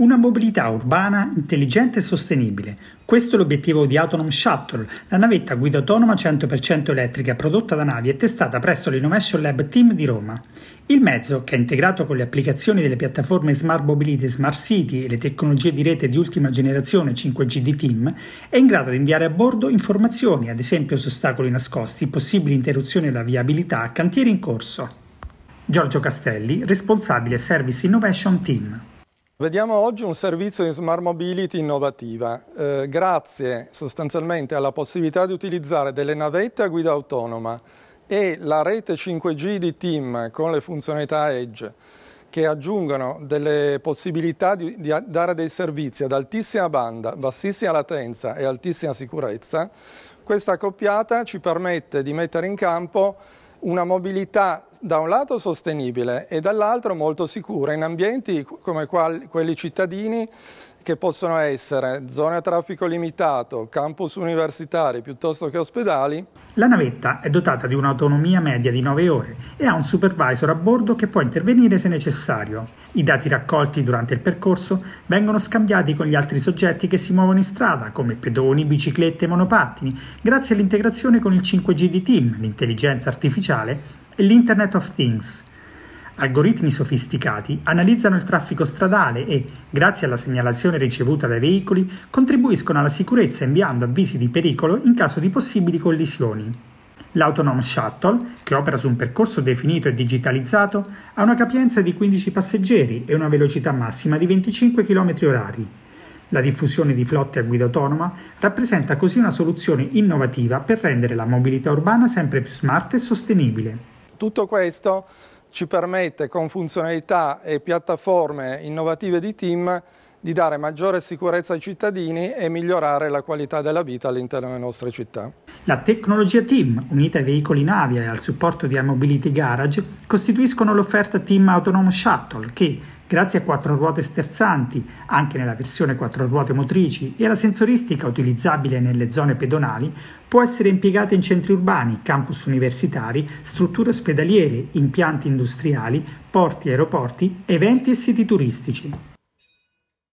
Una mobilità urbana intelligente e sostenibile. Questo è l'obiettivo di Autonom Shuttle, la navetta a guida autonoma 100% elettrica prodotta da navi e testata presso l'Innovation Lab Team di Roma. Il mezzo, che è integrato con le applicazioni delle piattaforme Smart Mobility, Smart City e le tecnologie di rete di ultima generazione 5G di Team, è in grado di inviare a bordo informazioni, ad esempio su ostacoli nascosti, possibili interruzioni alla viabilità, cantieri in corso. Giorgio Castelli, responsabile Service Innovation Team. Vediamo oggi un servizio di smart mobility innovativa, eh, grazie sostanzialmente alla possibilità di utilizzare delle navette a guida autonoma e la rete 5G di TIM con le funzionalità Edge che aggiungono delle possibilità di, di dare dei servizi ad altissima banda, bassissima latenza e altissima sicurezza, questa accoppiata ci permette di mettere in campo una mobilità da un lato sostenibile e dall'altro molto sicura in ambienti come quelli cittadini che possono essere zone a traffico limitato, campus universitari piuttosto che ospedali. La navetta è dotata di un'autonomia media di 9 ore e ha un supervisor a bordo che può intervenire se necessario. I dati raccolti durante il percorso vengono scambiati con gli altri soggetti che si muovono in strada, come pedoni, biciclette e monopattini, grazie all'integrazione con il 5G di Team, l'intelligenza artificiale e l'Internet of Things. Algoritmi sofisticati analizzano il traffico stradale e, grazie alla segnalazione ricevuta dai veicoli, contribuiscono alla sicurezza inviando avvisi di pericolo in caso di possibili collisioni. L'Autonome Shuttle, che opera su un percorso definito e digitalizzato, ha una capienza di 15 passeggeri e una velocità massima di 25 km/h. La diffusione di flotte a guida autonoma rappresenta così una soluzione innovativa per rendere la mobilità urbana sempre più smart e sostenibile. Tutto questo ci permette con funzionalità e piattaforme innovative di team di dare maggiore sicurezza ai cittadini e migliorare la qualità della vita all'interno delle nostre città. La tecnologia Team, unita ai veicoli in avia e al supporto di Mobility Garage, costituiscono l'offerta Team Autonomous Shuttle che, grazie a quattro ruote sterzanti, anche nella versione quattro ruote motrici, e alla sensoristica utilizzabile nelle zone pedonali, può essere impiegata in centri urbani, campus universitari, strutture ospedaliere, impianti industriali, porti, e aeroporti, eventi e siti turistici.